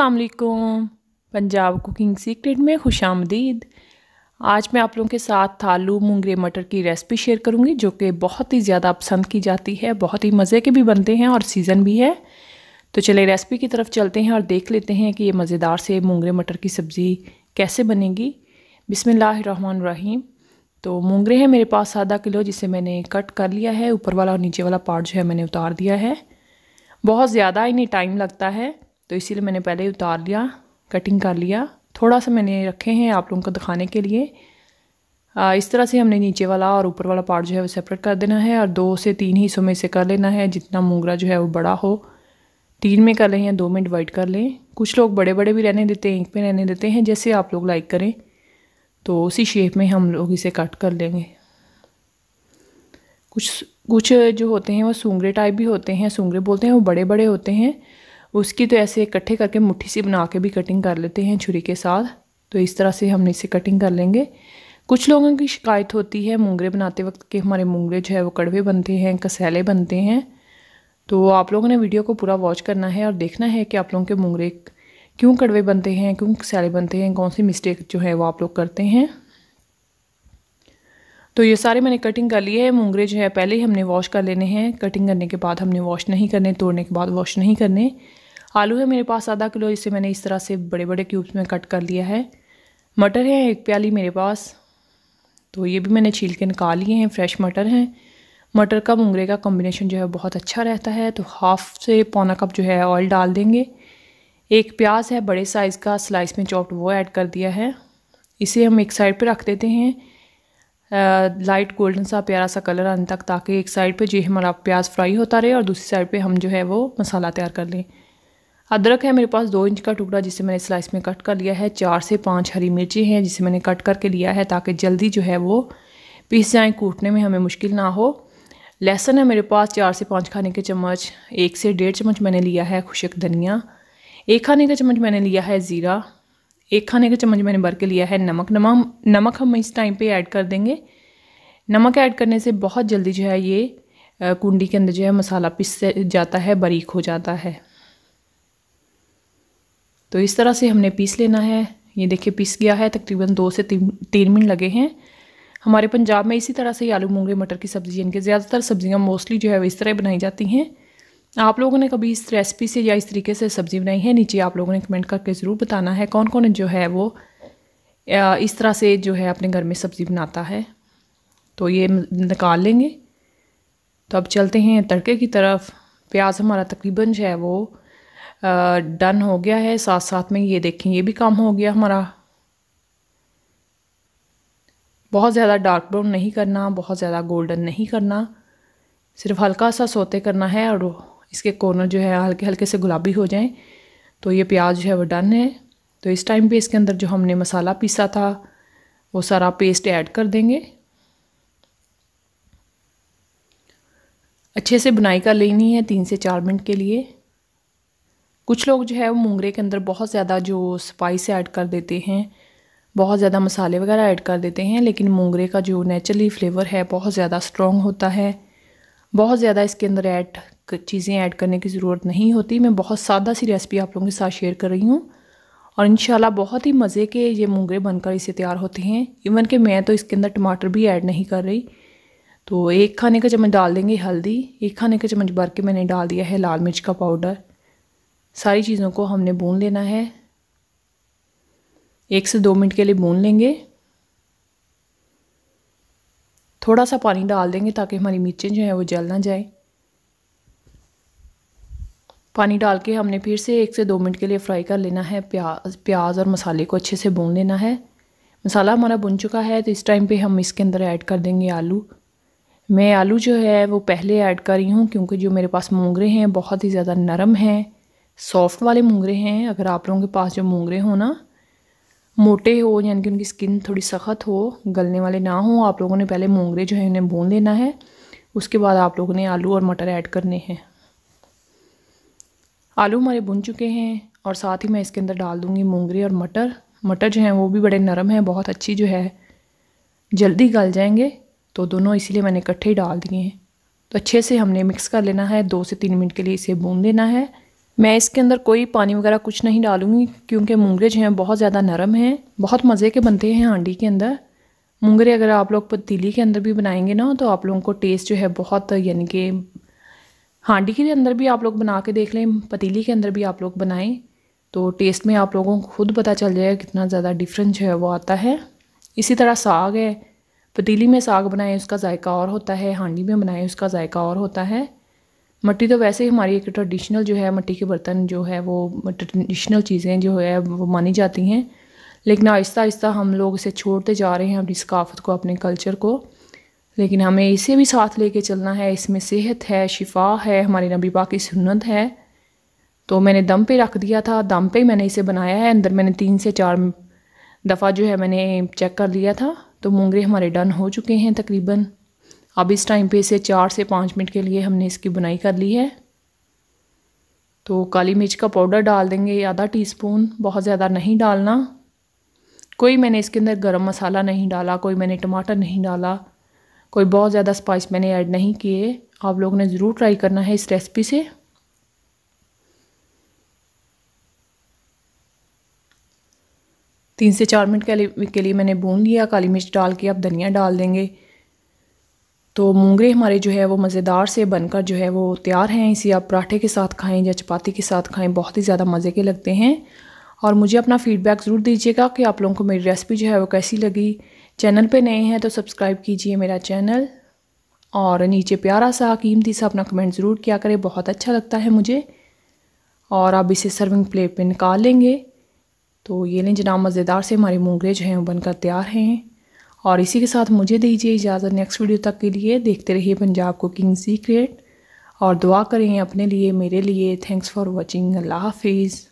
असलकुम Punjab cooking secret में खुश आमदीद आज मैं आप लोगों के साथ आलू मूंगरे मटर की रेसिपी शेयर करूंगी जो कि बहुत ही ज़्यादा पसंद की जाती है बहुत ही मज़े के भी बनते हैं और सीज़न भी है तो चले रेसिपी की तरफ चलते हैं और देख लेते हैं कि ये मज़ेदार से मूंगरे मटर की सब्ज़ी कैसे बनेगी बिसमिल्लर रहीम तो मूंगरे हैं मेरे पास आधा किलो जिसे मैंने कट कर लिया है ऊपर वाला और नीचे वाला पार्ट जो है मैंने उतार दिया है बहुत ज़्यादा इन्हें टाइम लगता है तो इसीलिए मैंने पहले उतार लिया कटिंग कर लिया थोड़ा सा मैंने रखे हैं आप लोगों को दिखाने के लिए आ, इस तरह से हमने नीचे वाला और ऊपर वाला पार्ट जो है वो सेपरेट कर देना है और दो से तीन हिस्सों में से कर लेना है जितना मोगरा जो है वो बड़ा हो तीन में कर लें या दो में डिवाइड कर लें कुछ लोग बड़े बड़े भी रहने देते हैं एक में रहने देते हैं जैसे आप लोग लाइक करें तो उसी शेप में हम लोग इसे कट कर लेंगे कुछ कुछ जो होते हैं वो सूंगरे टाइप भी होते हैं सूंगरे बोलते हैं वो बड़े बड़े होते हैं उसकी तो ऐसे इकट्ठे करके मुट्ठी सी बना के भी कटिंग कर लेते हैं छुरी के साथ तो इस तरह से हम इसे कटिंग कर लेंगे कुछ लोगों की शिकायत होती है मूंगरे बनाते वक्त कि हमारे मूंगरे जो है वो कड़वे बनते हैं कसैले बनते हैं तो आप लोगों ने वीडियो को पूरा वॉच करना है और देखना है कि आप लोगों के मूंगरे क्यों कड़वे बनते हैं क्यों कसैले बनते हैं कौन सी मिस्टेक जो है वो आप लोग करते हैं तो ये सारे मैंने कटिंग कर लिए है मूंगरे जो है पहले ही हमने वॉश कर लेने हैं कटिंग करने के बाद हमने वॉश नहीं करने तोड़ने के बाद वॉश नहीं करने आलू है मेरे पास आधा किलो इसे मैंने इस तरह से बड़े बड़े क्यूब्स में कट कर लिया है मटर है एक प्याली मेरे पास तो ये भी मैंने छील के निकाल लिए हैं फ्रेश मटर हैं मटर का मुंगरे का कॉम्बिनेशन जो है बहुत अच्छा रहता है तो हाफ़ से पौना कप जो है ऑयल डाल देंगे एक प्याज है बड़े साइज़ का स्लाइस में चॉप्ड वो ऐड कर दिया है इसे हम एक साइड पर रख देते हैं लाइट गोल्डन सा प्यारा सा कलर आने तक ताकि एक साइड पर जो हमारा प्याज फ्राई होता रहे और दूसरी साइड पर हम जो है वो मसाला तैयार कर लें अदरक है मेरे पास दो इंच का टुकड़ा जिसे मैंने स्लाइस में कट कर लिया है चार से पाँच हरी मिर्ची हैं जिसे मैंने कट करके लिया है ताकि जल्दी जो है वो पीस जाएँ कूटने में हमें मुश्किल ना हो लहसुन है मेरे पास चार से पाँच खाने के चम्मच एक से डेढ़ चम्मच मैंने लिया है खुशक धनिया एक खाने का चम्मच मैंने लिया है ज़ीरा एक खाने का चम्मच मैंने भर के लिया है नमक नमक नमक हम इस टाइम पे ऐड कर देंगे नमक ऐड करने से बहुत जल्दी जो है ये कुंडी के अंदर जो है मसाला पिस जाता है बारीक हो जाता है तो इस तरह से हमने पीस लेना है ये देखिए पीस गया है तकरीबन दो से तीन तीन मिनट लगे हैं हमारे पंजाब में इसी तरह से आलू मूंगे मटर की सब्ज़ी इनके ज़्यादातर सब्ज़ियाँ मोस्टली जो है वो इस तरह बनाई जाती हैं आप लोगों ने कभी इस रेसिपी से या इस तरीके से सब्ज़ी बनाई है नीचे आप लोगों ने कमेंट करके ज़रूर बताना है कौन कौन जो है वो इस तरह से जो है अपने घर में सब्ज़ी बनाता है तो ये निकाल लेंगे तो अब चलते हैं तड़के की तरफ प्याज हमारा तकरीबन जो है वो डन हो गया है साथ साथ में ये देखें ये भी काम हो गया हमारा बहुत ज़्यादा डार्क ब्राउन नहीं करना बहुत ज़्यादा गोल्डन नहीं करना सिर्फ हल्का सा सोते करना है और इसके कॉर्नर जो है हल्के हल्के से गुलाबी हो जाएं तो ये प्याज जो है वो डन है तो इस टाइम पे इसके अंदर जो हमने मसाला पीसा था वो सारा पेस्ट ऐड कर देंगे अच्छे से बुनाई कर लेनी है तीन से चार मिनट के लिए कुछ लोग जो है वो मूंगरे के अंदर बहुत ज़्यादा जो स्पाइस ऐड कर देते हैं बहुत ज़्यादा मसाले वगैरह ऐड कर देते हैं लेकिन मूंगरे का जो नेचुरली फ्लेवर है बहुत ज़्यादा स्ट्रॉन्ग होता है बहुत ज़्यादा इसके अंदर ऐड चीज़ें ऐड करने की ज़रूरत नहीं होती मैं बहुत सादा सी रेसिपी आप लोगों के साथ शेयर कर रही हूँ और इन बहुत ही मज़े के ये मूंगरे बनकर इसे तैयार होते हैं इवन कि मैं तो इसके अंदर टमाटर भी ऐड नहीं कर रही तो एक खाने का चम्मच डाल देंगे हल्दी एक खाने का चम्मच भर के मैंने डाल दिया है लाल मिर्च का पाउडर सारी चीज़ों को हमने भून लेना है एक से दो मिनट के लिए भून लेंगे थोड़ा सा पानी डाल देंगे ताकि हमारी मिर्चें जो हैं वो जल ना जाए पानी डाल के हमने फिर से एक से दो मिनट के लिए फ्राई कर लेना है प्याज प्याज और मसाले को अच्छे से भून लेना है मसाला हमारा भुन चुका है तो इस टाइम पे हम इसके अंदर ऐड कर देंगे आलू मैं आलू जो है वो पहले ऐड कर रही हूँ क्योंकि जो मेरे पास मोंगरे हैं बहुत ही ज़्यादा नरम हैं सॉफ्ट वाले मूंगरे हैं अगर आप लोगों के पास जो मूंगरे हो ना मोटे हो यानी कि उनकी स्किन थोड़ी सख्त हो गलने वाले ना हो आप लोगों ने पहले मूंगरे जो है उन्हें भून लेना है उसके बाद आप लोगों ने आलू और मटर ऐड करने हैं आलू हमारे भुन चुके हैं और साथ ही मैं इसके अंदर डाल दूँगी मूंगरे और मटर मटर जो हैं वो भी बड़े नरम हैं बहुत अच्छी जो है जल्दी गल जाएंगे तो दोनों इसीलिए मैंने इकट्ठे ही डाल दिए हैं तो अच्छे से हमने मिक्स कर लेना है दो से तीन मिनट के लिए इसे भून देना है मैं इसके अंदर कोई पानी वगैरह कुछ नहीं डालूंगी क्योंकि मूंगरे जो हैं बहुत ज़्यादा नरम हैं बहुत मज़े के बनते हैं हांडी के अंदर मूंगरे अगर आप लोग पतीली के अंदर भी बनाएंगे ना तो आप लोगों को टेस्ट जो है बहुत यानी कि हांडी के अंदर भी आप लोग बना के देख लें पतीली के अंदर भी आप लोग बनाएं तो टेस्ट में आप लोगों को खुद पता चल जाएगा कितना ज़्यादा डिफरेंस जो है वो आता है इसी तरह साग है पतीली में साग बनाएं उसका जायका और होता है हांडी में बनाएं उसका जायका और होता है मट्टी तो वैसे ही हमारी एक ट्रेडिशनल जो है मट्टी के बर्तन जो है वो ट्रेडिशनल चीज़ें जो है वो मानी जाती हैं लेकिन आहिस्ता आहिस्ता हम लोग इसे छोड़ते जा रहे हैं अपनी सकाफत को अपने कल्चर को लेकिन हमें इसे भी साथ लेके चलना है इसमें सेहत है शिफा है हमारे नबी पाक की सुन्नत है तो मैंने दम पे रख दिया था दम पे मैंने इसे बनाया है अंदर मैंने तीन से चार दफ़ा जो है मैंने चेक कर लिया था तो मूंगरे हमारे डन हो चुके हैं तकरीबन अब इस टाइम पे इसे चार से पाँच मिनट के लिए हमने इसकी बुनाई कर ली है तो काली मिर्च का पाउडर डाल देंगे आधा टीस्पून बहुत ज़्यादा नहीं डालना कोई मैंने इसके अंदर गरम मसाला नहीं डाला कोई मैंने टमाटर नहीं डाला कोई बहुत ज़्यादा स्पाइस मैंने ऐड नहीं किए आप लोगों ने ज़रूर ट्राई करना है इस रेसिपी से तीन से चार मिनट के लिए मैंने भून लिया काली मिर्च डाल के अब धनिया डाल देंगे तो मूंगरे हमारे जो है वो मज़ेदार से बनकर जो है वो तैयार हैं इसे आप पराठे के साथ खाएं या चपाती के साथ खाएं बहुत ही ज़्यादा मज़े के लगते हैं और मुझे अपना फ़ीडबैक ज़रूर दीजिएगा कि आप लोगों को मेरी रेसिपी जो है वो कैसी लगी चैनल पे नए हैं तो सब्सक्राइब कीजिए मेरा चैनल और नीचे प्यारा सा कीमती सा अपना कमेंट ज़रूर किया करें बहुत अच्छा लगता है मुझे और आप इसे सर्विंग प्लेट पर निकाल लेंगे तो ये लें जनाब मज़ेदार से हमारे मूंगरे जो हैं वो बनकर तैयार हैं और इसी के साथ मुझे दीजिए इजाज़त नेक्स्ट वीडियो तक के लिए देखते रहिए पंजाब कुकिंग सीक्रेट और दुआ करें अपने लिए मेरे लिए थैंक्स फॉर वॉचिंग अल्लाह हाफिज़